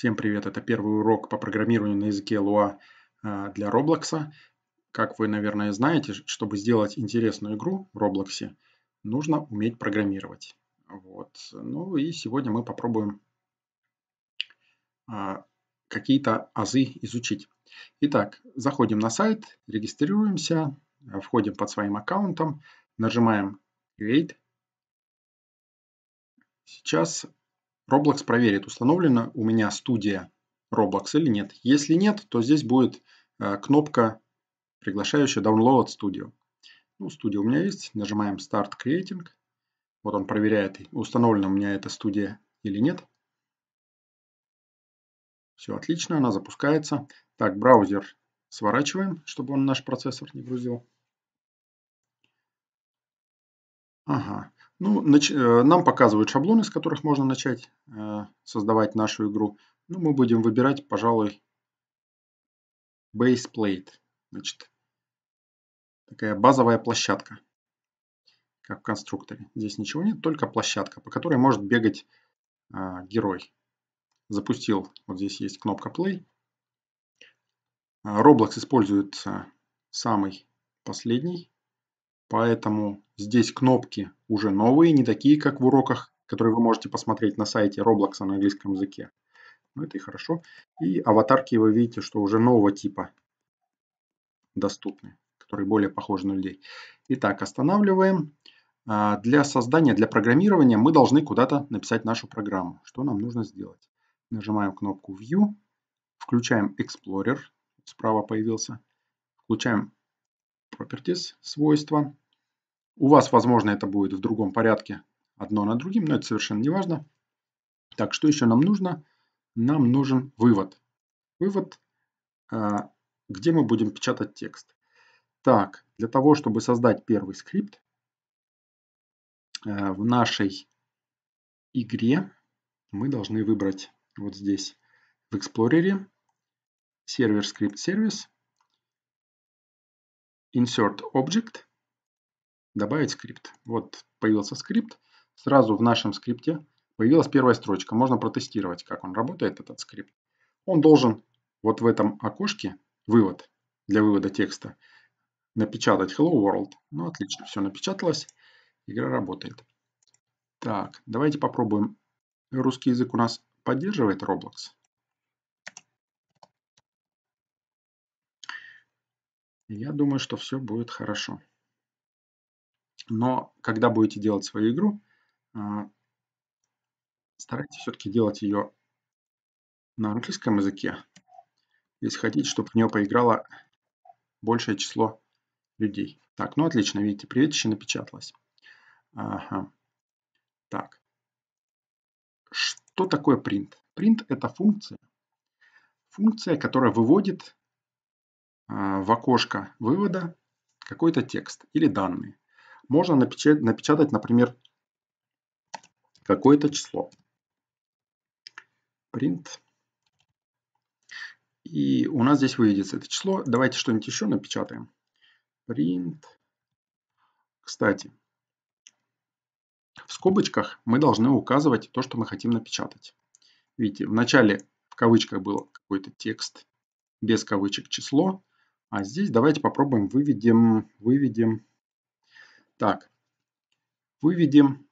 Всем привет, это первый урок по программированию на языке Lua э, для Roblox. Как вы, наверное, знаете, чтобы сделать интересную игру в Roblox, нужно уметь программировать. Вот. Ну и сегодня мы попробуем а, какие-то азы изучить. Итак, заходим на сайт, регистрируемся, входим под своим аккаунтом, нажимаем Create. Сейчас Roblox проверит, установлена у меня студия Roblox или нет. Если нет, то здесь будет э, кнопка, приглашающая Download Studio. Ну, студия у меня есть. Нажимаем Start Creating. Вот он проверяет, установлена у меня эта студия или нет. Все отлично, она запускается. Так, браузер сворачиваем, чтобы он наш процессор не грузил. Ага. Ну, нач... Э, нам показывают шаблоны, с которых можно начать э, создавать нашу игру. Ну, мы будем выбирать, пожалуй, baseplate, Значит, такая базовая площадка, как в конструкторе. Здесь ничего нет, только площадка, по которой может бегать э, герой. Запустил, вот здесь есть кнопка play. Э, Roblox использует самый последний Поэтому здесь кнопки уже новые, не такие, как в уроках, которые вы можете посмотреть на сайте Roblox на английском языке. Но ну, это и хорошо. И аватарки вы видите, что уже нового типа доступны, которые более похожи на людей. Итак, останавливаем. А, для создания, для программирования мы должны куда-то написать нашу программу. Что нам нужно сделать? Нажимаем кнопку View, включаем Explorer, справа появился, включаем Properties, свойства, у вас, возможно, это будет в другом порядке одно на другим, но это совершенно не важно. Так, что еще нам нужно? Нам нужен вывод. Вывод, э, где мы будем печатать текст. Так, для того, чтобы создать первый скрипт, э, в нашей игре мы должны выбрать вот здесь в Эксплорере сервер скрипт сервис, insert object – добавить скрипт. Вот появился скрипт. Сразу в нашем скрипте появилась первая строчка. Можно протестировать, как он работает, этот скрипт. Он должен вот в этом окошке вывод для вывода текста напечатать Hello World. Ну, отлично, все напечаталось. Игра работает. Так, давайте попробуем. Русский язык у нас поддерживает Roblox. Я думаю, что все будет хорошо но когда будете делать свою игру, а, старайтесь все-таки делать ее на английском языке, если хотите, чтобы в нее поиграло большее число людей. Так, ну отлично, видите, привет еще напечаталось. Ага. Так, что такое print? Print – это функция, функция, которая выводит а, в окошко вывода какой-то текст или данные можно напечатать, напечатать, например, какое-то число. Print. И у нас здесь выйдет это число. Давайте что-нибудь еще напечатаем. Print. Кстати, в скобочках мы должны указывать то, что мы хотим напечатать. Видите, в начале в кавычках был какой-то текст, без кавычек число. А здесь давайте попробуем выведем, выведем так, выведем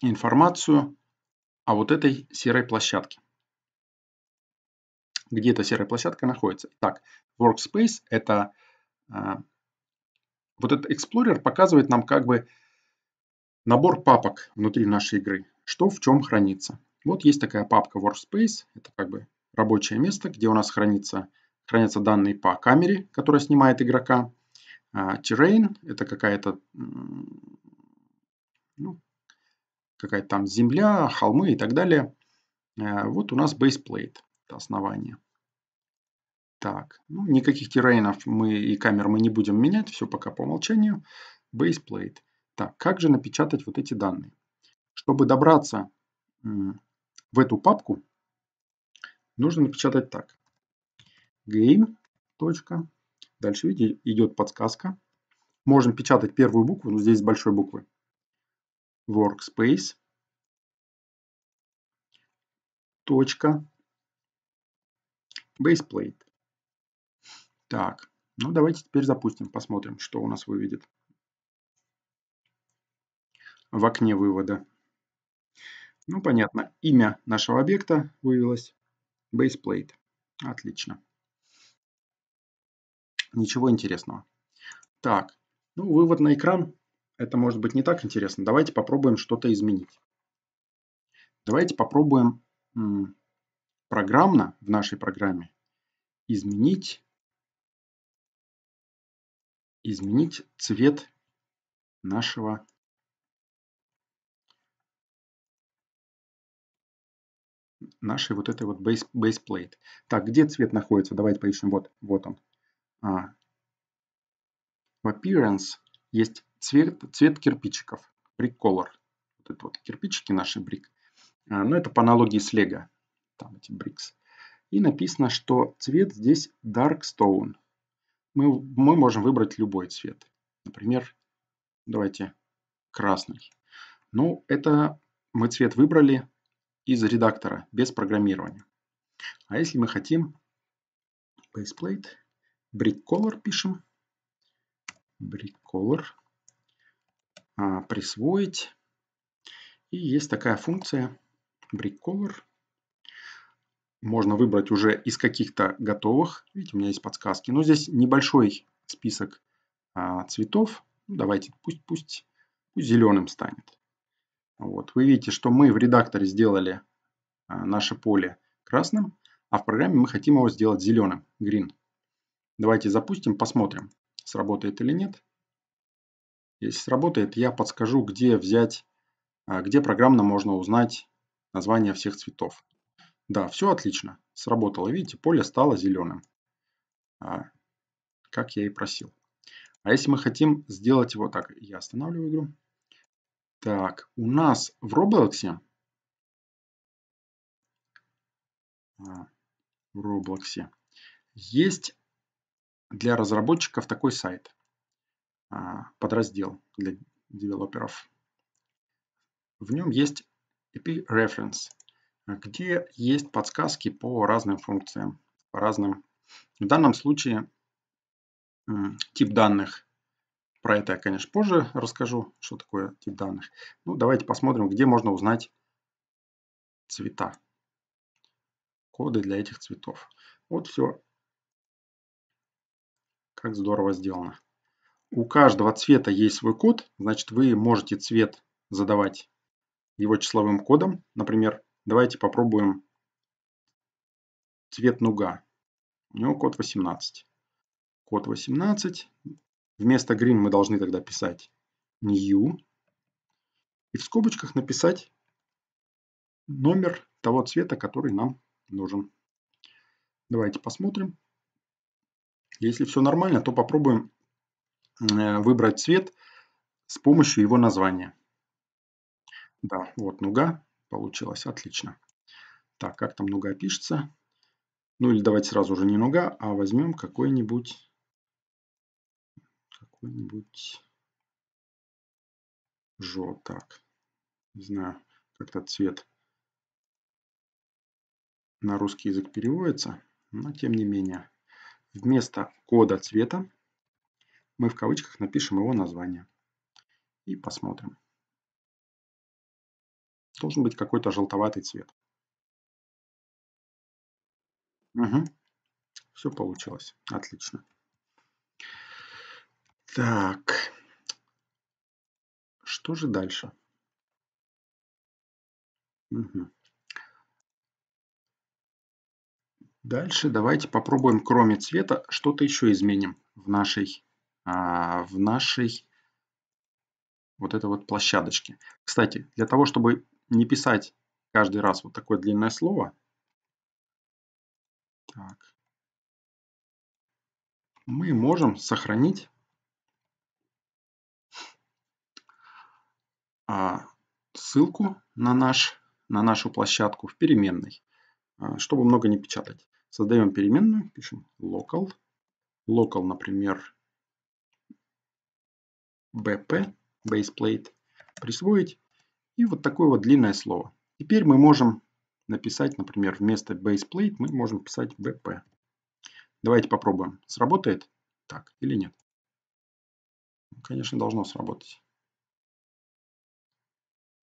информацию о вот этой серой площадке. Где эта серая площадка находится? Так, Workspace это... Э, вот этот Explorer показывает нам как бы набор папок внутри нашей игры, что в чем хранится. Вот есть такая папка Workspace, это как бы рабочее место, где у нас хранится, хранятся данные по камере, которая снимает игрока, а, terrain – это какая-то ну, какая там земля, холмы и так далее. Э, вот у нас бейсплейт, это основание. Так, ну, никаких террейнов мы и камер мы не будем менять, все пока по умолчанию. Бейсплейт. Так, как же напечатать вот эти данные? Чтобы добраться в эту папку, нужно напечатать так. Game. Дальше, видите, идет подсказка. Можем печатать первую букву, но здесь с большой буквы. Workspace. Точка. Baseplate. Так, ну давайте теперь запустим, посмотрим, что у нас выведет в окне вывода. Ну, понятно, имя нашего объекта вывелось. Baseplate. Отлично. Ничего интересного. Так, ну вывод на экран. Это может быть не так интересно. Давайте попробуем что-то изменить. Давайте попробуем программно в нашей программе изменить, изменить цвет нашего нашей вот этой вот base, base plate. Так, где цвет находится? Давайте поищем. Вот, вот он. А. в appearance есть цвет, цвет кирпичиков, brick color. Вот это вот кирпичики наши brick. А, Но ну, это по аналогии с Lego, там эти bricks. И написано, что цвет здесь dark stone. Мы, мы можем выбрать любой цвет. Например, давайте красный. Ну, это мы цвет выбрали из редактора, без программирования. А если мы хотим baseplate, brickcolor пишем. brickcolor А, присвоить. И есть такая функция brickcolor Можно выбрать уже из каких-то готовых. Видите, у меня есть подсказки. Но здесь небольшой список а, цветов. Ну, давайте пусть, пусть, пусть зеленым станет. Вот. Вы видите, что мы в редакторе сделали а, наше поле красным, а в программе мы хотим его сделать зеленым, green. Давайте запустим, посмотрим, сработает или нет. Если сработает, я подскажу, где взять, а, где программно можно узнать название всех цветов. Да, все отлично, сработало. Видите, поле стало зеленым, а, как я и просил. А если мы хотим сделать его так, я останавливаю игру. Так, у нас в Roblox, а, в Roblox есть для разработчиков такой сайт, а, подраздел для девелоперов. В нем есть API Reference, где есть подсказки по разным функциям, по разным. В данном случае тип данных. Про это я, конечно, позже расскажу, что такое тип данных. Ну, давайте посмотрим, где можно узнать цвета. Коды для этих цветов. Вот все как здорово сделано. У каждого цвета есть свой код, значит вы можете цвет задавать его числовым кодом. Например, давайте попробуем цвет нуга. У него код 18. Код 18. Вместо green мы должны тогда писать new. И в скобочках написать номер того цвета, который нам нужен. Давайте посмотрим. Если все нормально, то попробуем э, выбрать цвет с помощью его названия. Да, вот нуга получилось, отлично. Так, как там нуга пишется? Ну или давайте сразу же не нуга, а возьмем какой-нибудь... Какой-нибудь... Жо, так. Не знаю, как этот цвет на русский язык переводится, но тем не менее. Вместо кода цвета мы в кавычках напишем его название. И посмотрим. Должен быть какой-то желтоватый цвет. Угу. Все получилось. Отлично. Так. Что же дальше? Угу. Дальше давайте попробуем, кроме цвета, что-то еще изменим в нашей, а, в нашей вот этой вот площадочке. Кстати, для того, чтобы не писать каждый раз вот такое длинное слово, так, мы можем сохранить а, ссылку на, наш, на нашу площадку в переменной, а, чтобы много не печатать. Создаем переменную, пишем local. Local, например, bp, baseplate, присвоить. И вот такое вот длинное слово. Теперь мы можем написать, например, вместо baseplate мы можем писать bp. Давайте попробуем. Сработает так или нет? Ну, конечно, должно сработать.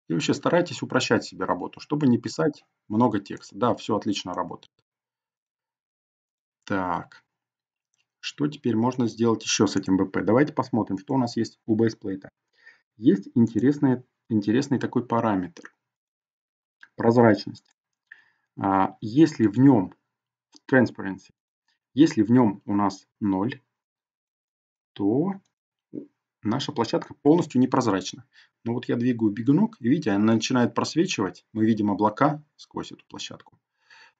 И вообще старайтесь упрощать себе работу, чтобы не писать много текста. Да, все отлично работает. Так. Что теперь можно сделать еще с этим BP? Давайте посмотрим, что у нас есть у бейсплейта. Есть интересный, интересный такой параметр. Прозрачность. А, если в нем, в transparency, если в нем у нас 0, то наша площадка полностью непрозрачна. Но ну вот я двигаю бегунок, и видите, она начинает просвечивать. Мы видим облака сквозь эту площадку.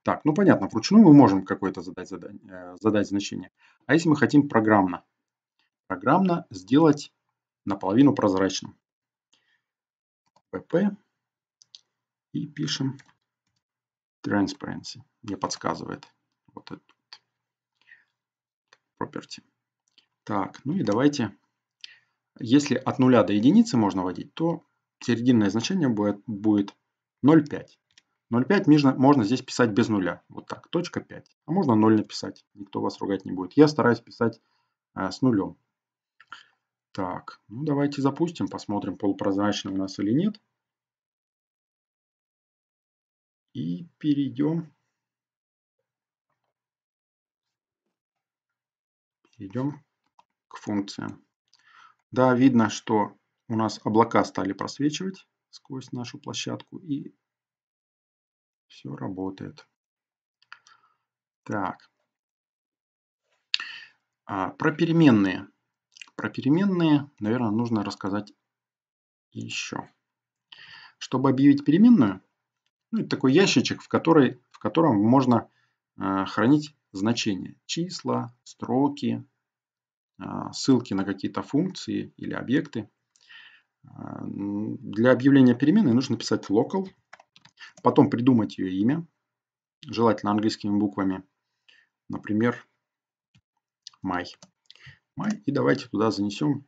Так, ну понятно, вручную мы можем какое-то задать, задание, э, задать значение. А если мы хотим программно? Программно сделать наполовину прозрачным. PP и пишем transparency. Мне подсказывает вот этот property. Так, ну и давайте, если от нуля до единицы можно вводить, то серединное значение будет, будет 0,5. 0,5 можно здесь писать без нуля. Вот так, точка 5. А можно 0 написать, никто вас ругать не будет. Я стараюсь писать э, с нулем. Так, ну давайте запустим, посмотрим, полупрозрачно у нас или нет. И перейдем. Перейдем к функциям. Да, видно, что у нас облака стали просвечивать сквозь нашу площадку. И все работает. Так. А, про переменные. Про переменные, наверное, нужно рассказать еще. Чтобы объявить переменную, ну, это такой ящичек, в, который, в котором можно э, хранить значения. Числа, строки, э, ссылки на какие-то функции или объекты. Э, для объявления переменной нужно писать local потом придумать ее имя, желательно английскими буквами. Например, май. Май. И давайте туда занесем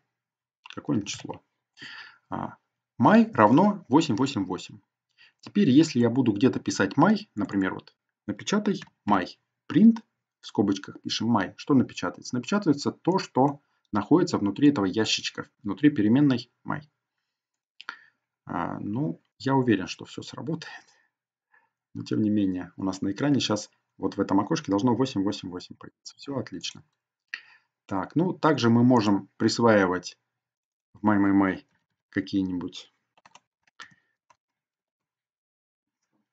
какое-нибудь число. А, май равно 888. Теперь, если я буду где-то писать май, например, вот напечатай май, print, в скобочках пишем май, что напечатается? Напечатается то, что находится внутри этого ящичка, внутри переменной май. А, ну, я уверен, что все сработает. Но тем не менее, у нас на экране сейчас вот в этом окошке должно 888 появиться. Все отлично. Так, ну также мы можем присваивать в MyMyMy какие-нибудь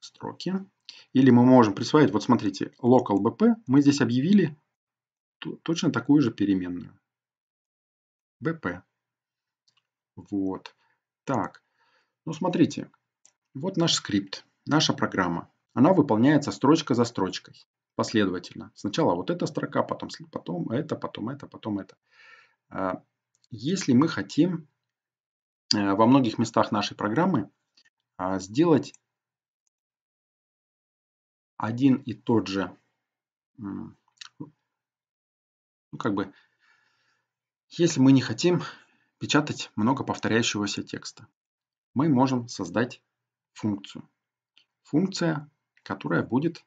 строки. Или мы можем присваивать, вот смотрите, local bp, мы здесь объявили точно такую же переменную. bp. Вот. Так, ну смотрите, вот наш скрипт, наша программа. Она выполняется строчка за строчкой, последовательно. Сначала вот эта строка, потом, потом это, потом это, потом это. А, если мы хотим э, во многих местах нашей программы а, сделать один и тот же, ну, как бы, если мы не хотим печатать много повторяющегося текста, мы можем создать функцию. Функция которая будет,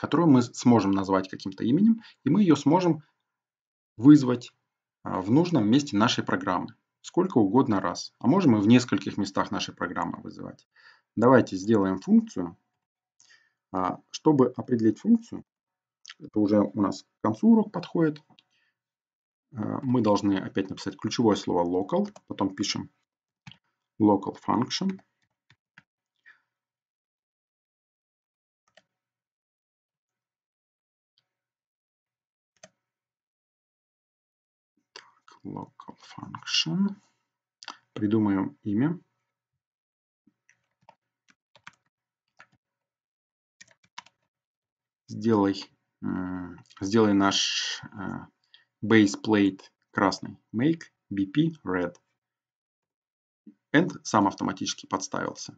которую мы сможем назвать каким-то именем, и мы ее сможем вызвать а, в нужном месте нашей программы, сколько угодно раз. А можем и в нескольких местах нашей программы вызывать. Давайте сделаем функцию. А, чтобы определить функцию, это уже у нас к концу урок подходит, а, мы должны опять написать ключевое слово local, потом пишем local function – local function. Придумаем имя. Сделай, э, сделай наш э, baseplate красный. Make BP red. And сам автоматически подставился.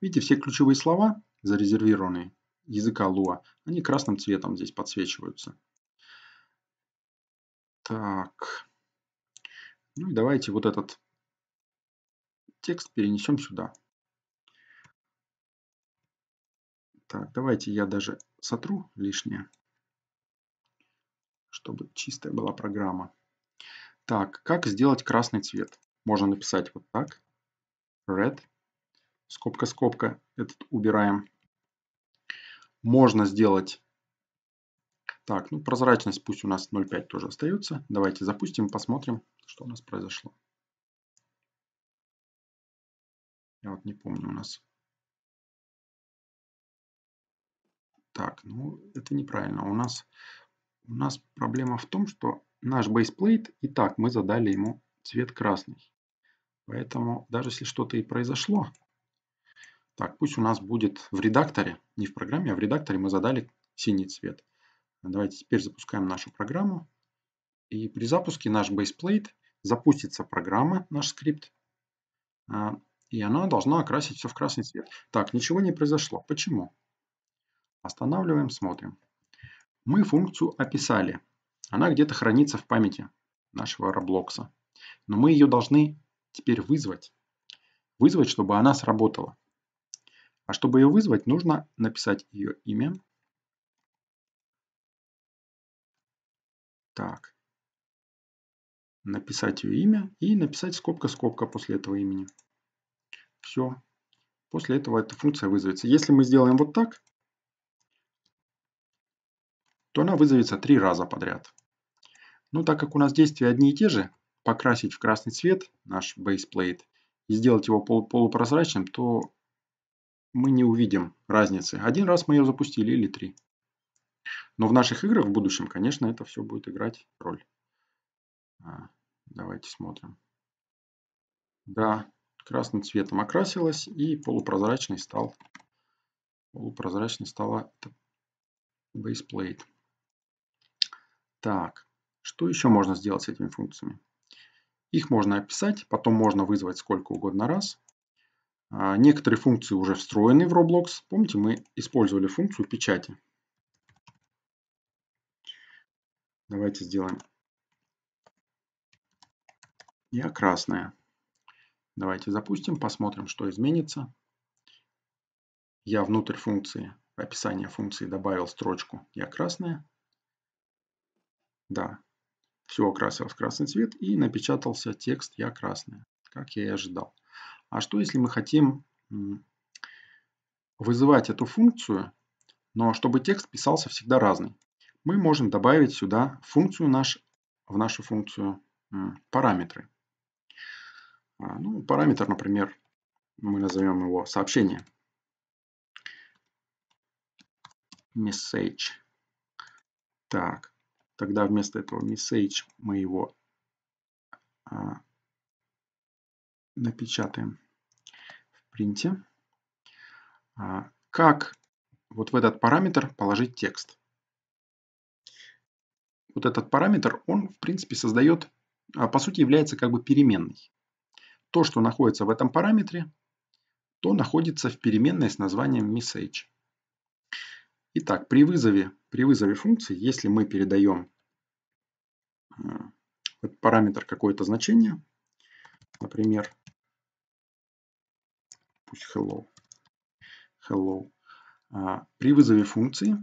Видите, все ключевые слова, зарезервированные языка Lua, они красным цветом здесь подсвечиваются. Так. Ну и давайте вот этот текст перенесем сюда. Так, давайте я даже сотру лишнее, чтобы чистая была программа. Так, как сделать красный цвет? Можно написать вот так. Red. Скобка-скобка. Этот убираем. Можно сделать так, ну прозрачность пусть у нас 0.5 тоже остается. Давайте запустим, посмотрим, что у нас произошло. Я вот не помню у нас. Так, ну это неправильно. У нас, у нас проблема в том, что наш бейсплейт, и так мы задали ему цвет красный. Поэтому даже если что-то и произошло, так, пусть у нас будет в редакторе, не в программе, а в редакторе мы задали синий цвет. Давайте теперь запускаем нашу программу. И при запуске наш baseplate запустится программа, наш скрипт. А, и она должна окрасить все в красный цвет. Так, ничего не произошло. Почему? Останавливаем, смотрим. Мы функцию описали. Она где-то хранится в памяти нашего Roblox. Но мы ее должны теперь вызвать. Вызвать, чтобы она сработала. А чтобы ее вызвать, нужно написать ее имя Так. Написать ее имя и написать скобка-скобка после этого имени. Все. После этого эта функция вызовется. Если мы сделаем вот так, то она вызовется три раза подряд. Но так как у нас действия одни и те же, покрасить в красный цвет наш бейсплейт и сделать его полу полупрозрачным, то мы не увидим разницы. Один раз мы ее запустили или три. Но в наших играх в будущем, конечно, это все будет играть роль. А, давайте смотрим. Да, красным цветом окрасилась и полупрозрачный стал полупрозрачный стала baseplate. Так, что еще можно сделать с этими функциями? Их можно описать, потом можно вызвать сколько угодно раз. А, некоторые функции уже встроены в Roblox. Помните, мы использовали функцию печати. Давайте сделаем. Я красная. Давайте запустим, посмотрим, что изменится. Я внутрь функции, описание функции добавил строчку «Я красная». Да, все окрасилось в красный цвет и напечатался текст «Я красная», как я и ожидал. А что если мы хотим вызывать эту функцию, но чтобы текст писался всегда разный? мы можем добавить сюда функцию наш, в нашу функцию параметры. А, ну, параметр, например, мы назовем его сообщение. Message. Так, тогда вместо этого message мы его а, напечатаем в принте. А, как вот в этот параметр положить текст? вот этот параметр, он, в принципе, создает, а, по сути, является как бы переменной. То, что находится в этом параметре, то находится в переменной с названием message. Итак, при вызове, при вызове функции, если мы передаем э, этот параметр какое-то значение, например, пусть hello, hello, а, при вызове функции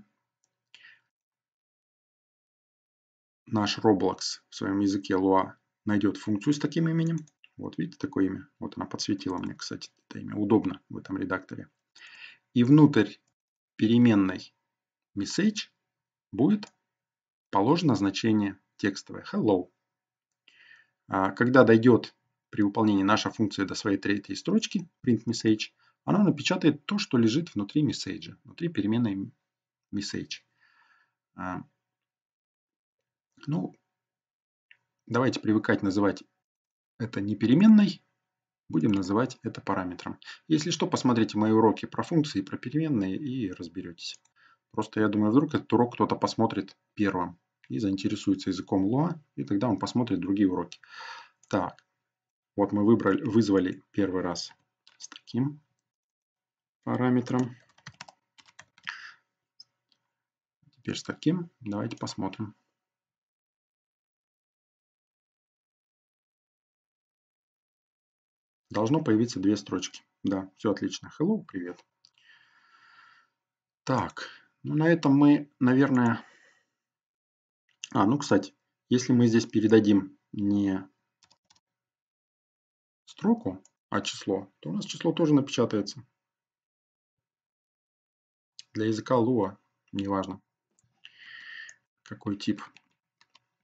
наш Roblox в своем языке Lua найдет функцию с таким именем. Вот видите такое имя? Вот она подсветила мне, кстати, это имя. Удобно в этом редакторе. И внутрь переменной message будет положено значение текстовое hello. А, когда дойдет при выполнении наша функция до своей третьей строчки print message, она напечатает то, что лежит внутри message, внутри переменной message. А, ну, давайте привыкать называть это не переменной, будем называть это параметром. Если что, посмотрите мои уроки про функции, про переменные и разберетесь. Просто я думаю, вдруг этот урок кто-то посмотрит первым и заинтересуется языком Lua, и тогда он посмотрит другие уроки. Так, вот мы выбрали, вызвали первый раз с таким параметром. Теперь с таким. Давайте посмотрим. Должно появиться две строчки. Да, все отлично. Hello, привет. Так, ну на этом мы, наверное... А, ну, кстати, если мы здесь передадим не строку, а число, то у нас число тоже напечатается. Для языка Lua, неважно, какой тип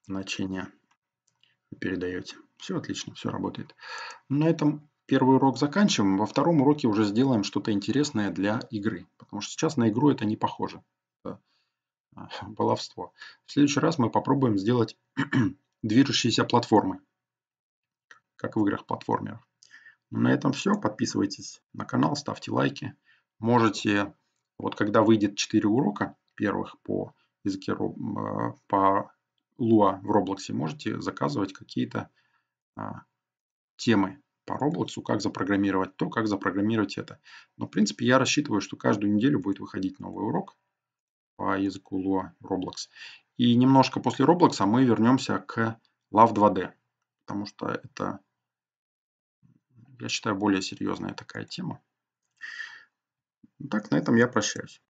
значения вы передаете. Все отлично, все работает. На этом первый урок заканчиваем, во втором уроке уже сделаем что-то интересное для игры. Потому что сейчас на игру это не похоже. Это а, баловство. В следующий раз мы попробуем сделать движущиеся платформы. Как в играх платформеров. Ну, на этом все. Подписывайтесь на канал, ставьте лайки. Можете, вот когда выйдет 4 урока первых по языке а, по Луа в Роблоксе, можете заказывать какие-то а, темы по Roblox, как запрограммировать то, как запрограммировать это. Но, в принципе, я рассчитываю, что каждую неделю будет выходить новый урок по языку Lua Roblox. И немножко после Roblox мы вернемся к Love 2D, потому что это, я считаю, более серьезная такая тема. Так, на этом я прощаюсь.